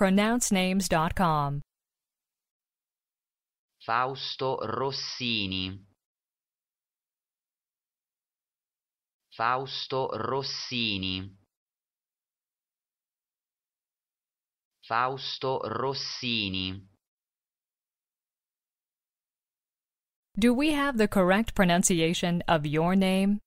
pronouncenames.com. Fausto Rossini. Fausto Rossini. Fausto Rossini. Do we have the correct pronunciation of your name?